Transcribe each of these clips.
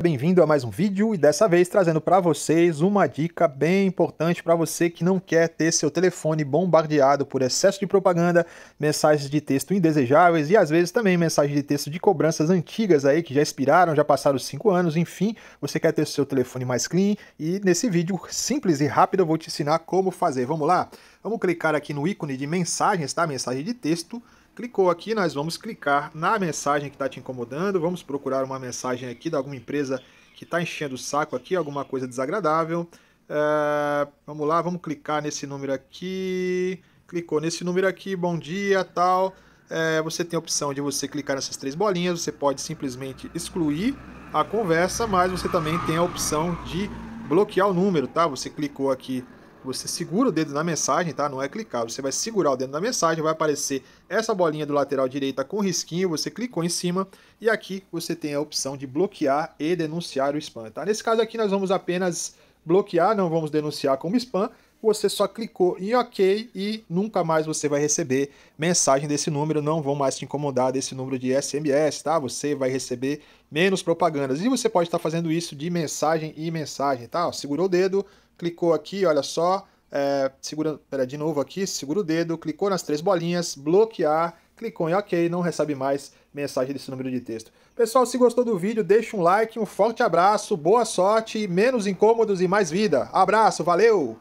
bem-vindo a mais um vídeo e dessa vez trazendo para vocês uma dica bem importante para você que não quer ter seu telefone bombardeado por excesso de propaganda, mensagens de texto indesejáveis e às vezes também mensagens de texto de cobranças antigas aí que já expiraram, já passaram 5 anos, enfim, você quer ter seu telefone mais clean e nesse vídeo simples e rápido eu vou te ensinar como fazer. Vamos lá? Vamos clicar aqui no ícone de mensagens, tá? Mensagem de texto Clicou aqui, nós vamos clicar na mensagem que está te incomodando, vamos procurar uma mensagem aqui de alguma empresa que está enchendo o saco aqui, alguma coisa desagradável. Eh, vamos lá, vamos clicar nesse número aqui. Clicou nesse número aqui, bom dia, tal. Eh, você tem a opção de você clicar nessas três bolinhas, você pode simplesmente excluir a conversa, mas você também tem a opção de bloquear o número, tá? Você clicou aqui você segura o dedo na mensagem, tá? Não é clicar, você vai segurar o dedo na mensagem, vai aparecer essa bolinha do lateral direita com risquinho, você clicou em cima e aqui você tem a opção de bloquear e denunciar o spam, tá? Nesse caso aqui nós vamos apenas bloquear, não vamos denunciar como spam, você só clicou em OK e nunca mais você vai receber mensagem desse número, não vão mais te incomodar desse número de SMS, tá? Você vai receber menos propagandas. E você pode estar fazendo isso de mensagem em mensagem, tá? segurou o dedo, clicou aqui, olha só, é, segura, pera, de novo aqui, segura o dedo, clicou nas três bolinhas, bloquear, clicou em OK, não recebe mais mensagem desse número de texto. Pessoal, se gostou do vídeo, deixa um like, um forte abraço, boa sorte, menos incômodos e mais vida. Abraço, valeu!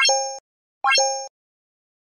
ピッ